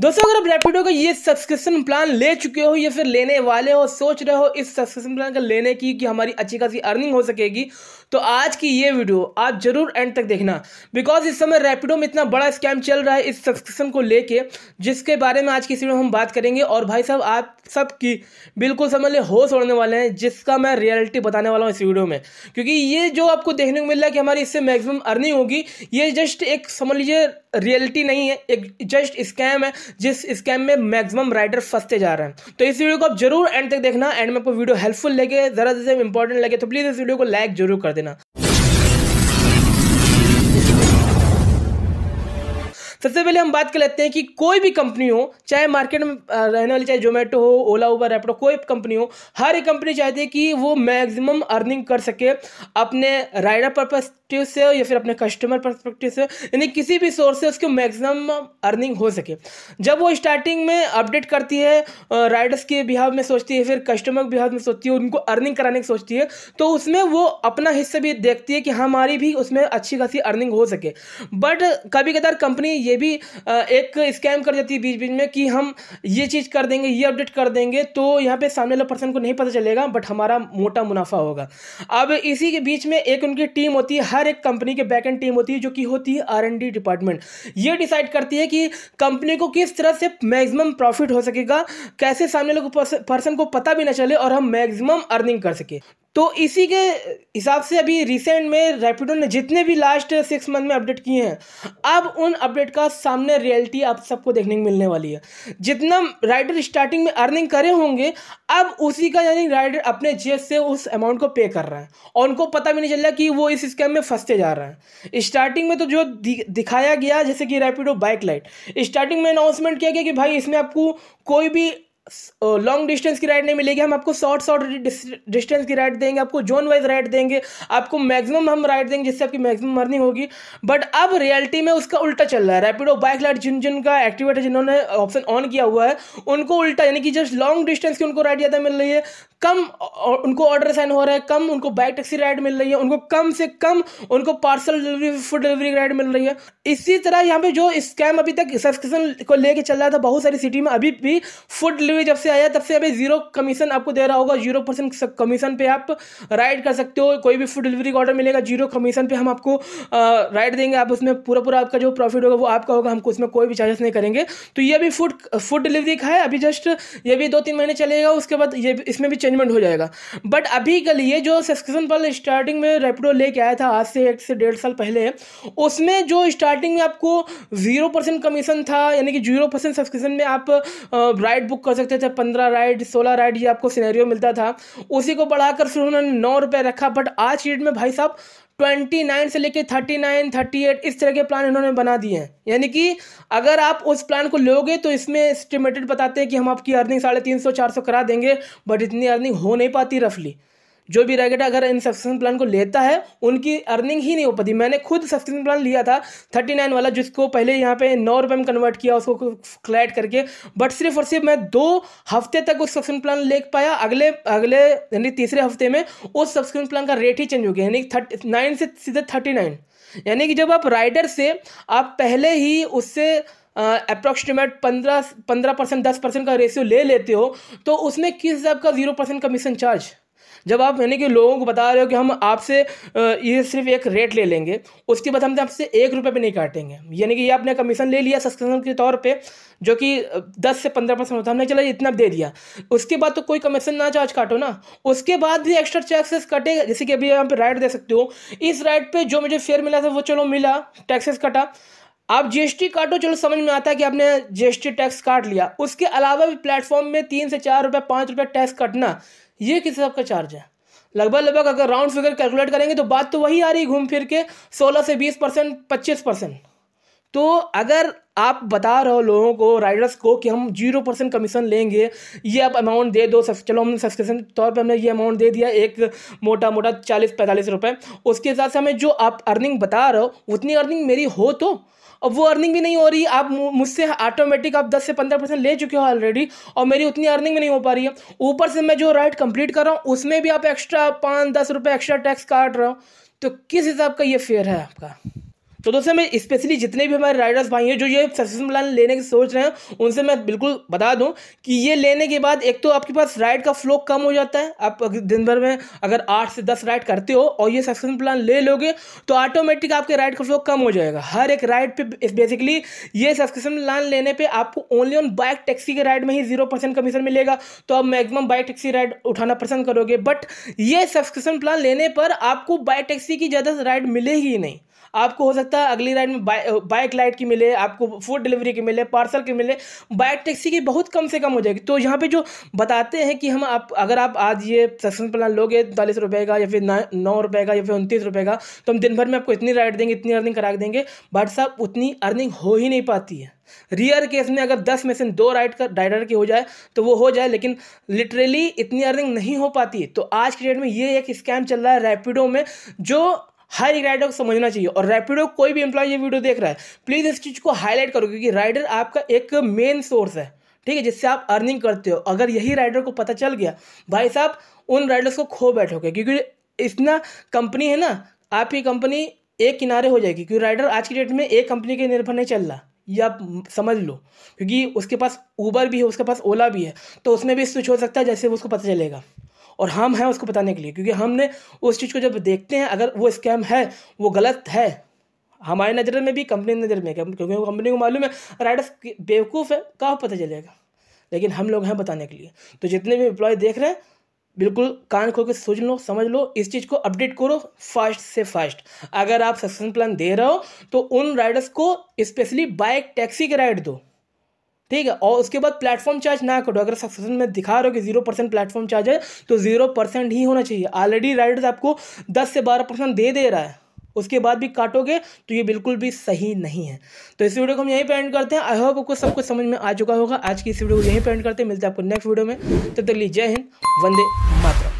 दोस्तों अगर आप रेपिडो का ये सब्सक्रिप्शन प्लान ले चुके हो या फिर लेने वाले हो सोच रहे हो इस सब्सक्रिप्शन प्लान का लेने की कि हमारी अच्छी खासी अर्निंग हो सकेगी तो आज की ये वीडियो आप जरूर एंड तक देखना बिकॉज इस समय रैपिडो में इतना बड़ा स्कैम चल रहा है इस सब्सक्रिप्शन को लेके जिसके बारे में आज की वीडियो हम बात करेंगे और भाई साहब आप सबकी बिल्कुल समझ लें होश उड़ने वाले हैं जिसका मैं रियलिटी बताने वाला हूँ इस वीडियो में क्योंकि ये जो आपको देखने को मिल रहा है कि हमारी इससे मैक्सिमम अर्निंग होगी ये जस्ट एक समझ लीजिए रियलिटी नहीं है एक जस्ट स्कैम है जिस स्कैम में मैक्सिमम राइडर फंसते जा रहे हैं तो इस वीडियो को आप जरूर एंड तक देखना एंड में आपको वीडियो हेल्पफुल लगे ज़रा जैसे इंपॉर्टेंट लगे तो प्लीज़ इस वीडियो को लाइक जरूर कर देना सबसे पहले हम बात कर लेते हैं कि कोई भी कंपनी हो चाहे मार्केट में रहने वाली चाहे जोमेटो हो ओला उबर रेपटो कोई कंपनी हो हर एक कंपनी चाहती है कि वो मैक्सिमम अर्निंग कर सके अपने राइडर पर्पज परस्पेक्टिव से या फिर अपने कस्टमर परस्पेक्टिव से यानी किसी भी सोर्स से उसकी मैक्सिमम अर्निंग हो सके जब वो स्टार्टिंग में अपडेट करती है राइडर्स के बिहाव में सोचती है फिर कस्टमर के बिहाव में सोचती है उनको अर्निंग कराने की सोचती है तो उसमें वो अपना हिस्सा भी देखती है कि हाँ, हमारी भी उसमें अच्छी खासी अर्निंग हो सके बट कभी कदार कंपनी ये भी एक स्कैम कर जाती है बीच बीच में कि हम ये चीज़ कर देंगे ये अपडेट कर देंगे तो यहाँ पे सामने वाले पर्सन को नहीं पता चलेगा बट हमारा मोटा मुनाफा होगा अब इसी के बीच में एक उनकी टीम होती है हर हर एक कंपनी के बैकेंड टीम होती है जो कि होती है आर एंड डी डिपार्टमेंट ये डिसाइड करती है कि कंपनी को किस तरह से मैक्सिमम प्रॉफिट हो सकेगा कैसे सामने लोग पर्सन को पता भी ना चले और हम मैक्सिमम अर्निंग कर सके तो इसी के हिसाब से अभी रिसेंट में रेपिडो ने जितने भी लास्ट सिक्स मंथ में अपडेट किए हैं अब उन अपडेट का सामने रियलिटी आप सबको देखने को मिलने वाली है जितना राइडर स्टार्टिंग में अर्निंग करे होंगे अब उसी का यानी राइडर अपने जेब से उस अमाउंट को पे कर रहे हैं और उनको पता भी नहीं चल रहा कि वो इस स्कैम में फंसते जा रहे हैं स्टार्टिंग में तो जो दिखाया गया जैसे कि रेपिडो बाइक लाइट स्टार्टिंग में अनाउंसमेंट किया गया कि भाई इसमें आपको कोई भी लॉन्ग डिस्टेंस की राइड नहीं मिलेगी हम आपको शॉर्ट शॉर्ट डिस्टेंस की राइड देंगे आपको जोन वाइज राइड देंगे आपको मैक्सिमम हम राइड देंगे जिससे आपकी मैक्सिमम अर्निंग होगी बट अब रियलिटी में उसका उल्टा चल रहा है रैपिडो बाइक लाइट जिन जिनका एक्टिवेट है जिन्होंने ऑप्शन ऑन किया हुआ है उनको उल्टा यानी कि जस्ट लॉन्ग डिस्टेंस की उनको राइड ज़्यादा मिल रही है कम उनको ऑर्डर साइन हो रहा है कम उनको बाइक टैक्सी राइड मिल रही है उनको कम से कम उनको parcel delivery food delivery ride मिल रही है इसी तरह यहाँ पे जो स्कैम अभी तक सब्सक्रिप्शन को लेके चल रहा था बहुत सारी सिटी में अभी भी फूड डिलीवरी वे जब से आया तब से अभी जीरो कमीशन आपको दे रहा होगा जीरो परसेंट कमीशन पे आप राइड कर सकते हो कोई भी फूड डिलीवरी का ऑर्डर मिलेगा जीरो कमीशन पे हम आपको राइड देंगे आप उसमें पूरा पूरा आपका जो प्रॉफिट होगा वो आपका होगा हमको उसमें कोई भी चार्जेस नहीं करेंगे तो ये भी फूड फूड डिलीवरी का है अभी जस्ट ये भी दो तीन महीने चलेगा उसके बाद ये इसमें भी चेंजमेंट हो जाएगा बट अभी कल ये जो सब्सक्रिप्शन पर स्टार्टिंग में रेपिडो लेके आया था आज से एक से डेढ़ साल पहले उसमें जो स्टार्टिंग में आपको जीरो परसेंट कमीशन था यानी कि जीरो परसेंट सब्सक्रिप्शन में आप राइड बुक कर सकते सकते थे पंद्रह राइड सोलह राइड ये आपको सिनेरियो मिलता था उसी को बढ़ाकर फिर उन्होंने नौ रुपये रखा बट आज की डेट में भाई साहब ट्वेंटी नाइन से लेके थर्टी नाइन थर्टी एट इस तरह के प्लान इन्होंने बना दिए हैं यानी कि अगर आप उस प्लान को लोगे तो इसमें एस्टिमेटेड बताते हैं कि हम आपकी अर्निंग साढ़े तीन सौ चार सौ करा देंगे बट इतनी अर्निंग हो नहीं पाती रफली जो भी राइगेटर अगर इन सब्सक्रिप्शन प्लान को लेता है उनकी अर्निंग ही नहीं हो पाती मैंने खुद सब्सक्रिप्शन प्लान लिया था थर्टी नाइन वाला जिसको पहले यहाँ पे नौ रुपये में कन्वर्ट किया उसको क्लैट करके बट सिर्फ और सिर्फ मैं दो हफ्ते तक उस सब्सक्रिप्शन प्लान ले पाया अगले अगले यानी तीसरे हफ्ते में उस सब्सक्रिप्शन प्लान का रेट ही चेंज हो गया यानी थर्टी नाइन से सीधे थर्टी नाइन यानी कि जब आप राइडर से आप पहले ही उससे अप्रॉक्सीमेट पंद्रह पंद्रह परसेंट दस परसेंट का रेशियो ले लेते हो तो उसमें किस हिसाब का जीरो परसेंट कमीशन चार्ज जब आप यानी कि लोगों को बता रहे हो कि हम आपसे ये सिर्फ एक रेट ले लेंगे उसके बाद हम आपसे एक रुपये भी नहीं काटेंगे यानी कि ये आपने कमीशन ले लिया सब्सक्रिप्शन के तौर पर जो कि दस से पंद्रह परसेंट होता है हमने चला इतना दे दिया उसके बाद तो कोई कमीशन ना चार्ज काटो ना उसके बाद भी एक्स्ट्रा टैक्सेस कटेगा जैसे कि अभी यहाँ पर राइट दे सकते हो इस राइट पर जो मुझे फेयर मिला था वो चलो मिला टैक्सेस कटा आप जीएसटी काटो चलो समझ में आता है कि आपने जीएसटी टैक्स काट लिया उसके अलावा भी प्लेटफॉर्म में तीन से चार रुपये पाँच रुपये टैक्स कटना ये किस हिसाब का चार्ज है लगभग लगभग अगर राउंड फिगर कैलकुलेट करेंगे तो बात तो वही आ रही घूम फिर के सोलह से बीस परसेंट पच्चीस परसेंट तो अगर आप बता रहे हो लोगों को राइडर्स को कि हम जीरो परसेंट कमीशन लेंगे ये आप अमाउंट दे दो चलो हमने सब्सक्रिप्शन के तौर पे हमने ये अमाउंट दे दिया एक मोटा मोटा चालीस पैंतालीस रुपये उसके हिसाब से हमें जो आप अर्निंग बता रहे हो उतनी अर्निंग मेरी हो तो अब वो अर्निंग भी नहीं हो रही आप मुझसे ऑटोमेटिक आप 10 से 15 परसेंट ले चुके हो ऑलरेडी और मेरी उतनी अर्निंग भी नहीं हो पा रही है ऊपर से मैं जो राइड कंप्लीट कर रहा हूँ उसमें भी आप एक्स्ट्रा पाँच दस रुपये एक्स्ट्रा टैक्स काट रहा हो तो किस हिसाब का ये फेयर है आपका तो दोस्तों मैं स्पेशली जितने भी हमारे राइडर्स भाई हैं जो ये सक्सेसफुल प्लान लेने की सोच रहे हैं उनसे मैं बिल्कुल बता दूं कि ये लेने के बाद एक तो आपके पास राइड का फ्लो कम हो जाता है आप दिन भर में अगर आठ से दस राइड करते हो और ये सक्सेसफुल प्लान ले लोगे तो ऑटोमेटिक आपके राइड का फ्लो कम हो जाएगा हर एक राइड पर बेसिकली ये सब्सक्रिप्शन प्लान तो लेने पर आपको ओनली ऑन बाइक टैक्सी के राइड में ही जीरो परसेंट कमीशन मिलेगा तो आप मैक्सिमम बाइक टैक्सी राइड उठाना पसंद करोगे बट ये सब्सक्रिप्शन प्लान लेने पर आपको बाइक टैक्सी की ज़्यादा राइड मिलेगी नहीं आपको हो सकता है अगली राइड में बाइक लाइट की मिले आपको फूड डिलीवरी की मिले पार्सल की मिले बाइक टैक्सी की बहुत कम से कम हो जाएगी तो यहाँ पर जो बताते हैं कि हम आप अगर आप आज ये सस्पेंस प्लान लोगे उनतालीस रुपये का या फिर नौ रुपये का या फिर उनतीस रुपये का तो हम दिन भर में आपको इतनी राइड देंगे इतनी अर्निंग करा देंगे बट साहब उतनी अर्निंग हो ही नहीं पाती है रियर केस में अगर दस में से दो राइड का राइडर की हो जाए तो वो हो जाए लेकिन लिटरली इतनी अर्निंग नहीं हो पाती है तो आज के डेट में ये एक स्कैम चल रहा है रैपिडो में जो हर एक राइडर को समझना चाहिए और रैपिडो कोई भी एम्प्लॉय ये वीडियो देख रहा है प्लीज़ इस चीज़ को हाईलाइट करो क्योंकि राइडर आपका एक मेन सोर्स है ठीक है जिससे आप अर्निंग करते हो अगर यही राइडर को पता चल गया भाई साहब उन राइडर्स को खो बैठोगे क्योंकि इतना कंपनी है ना आपकी कंपनी एक किनारे हो जाएगी क्योंकि राइडर आज की डेट में एक कंपनी के निर्भर नहीं चल रहा या समझ लो क्योंकि उसके पास ऊबर भी है उसके पास ओला भी है तो उसमें भी स्विच हो सकता है जैसे उसको पता चलेगा और हम हैं उसको बताने के लिए क्योंकि हमने उस चीज़ को जब देखते हैं अगर वो स्कैम है वो गलत है हमारे नज़र में भी कंपनी नज़र में क्योंकि कंपनी को मालूम है राइडर्स बेवकूफ़ है कहाँ पता चलेगा लेकिन हम लोग हैं बताने के लिए तो जितने भी एम्प्लॉय देख रहे हैं बिल्कुल कान खोल के सोच लो समझ लो इस चीज़ को अपडेट करो फास्ट से फास्ट अगर आप सक्सेस प्लान दे रहे हो तो उन राइडर्स को स्पेशली बाइक टैक्सी के राइड दो ठीक है और उसके बाद प्लेटफॉर्म चार्ज ना करो अगर सक्सेसन में दिखा रहे हो कि जीरो परसेंट प्लेटफॉर्म चार्ज है तो जीरो परसेंट ही होना चाहिए ऑलरेडी राइडर्स आपको दस से बारह परसेंट दे दे रहा है उसके बाद भी काटोगे तो ये बिल्कुल भी सही नहीं है तो इस वीडियो को हम यहीं पर एंड करते हैं आई होप आपको सब कुछ समझ में आ चुका होगा आज की इस वीडियो को यहीं पर एंड करते हैं मिलते हैं आपको नेक्स्ट वीडियो में तब तो तक जय हिंद वंदे मातरम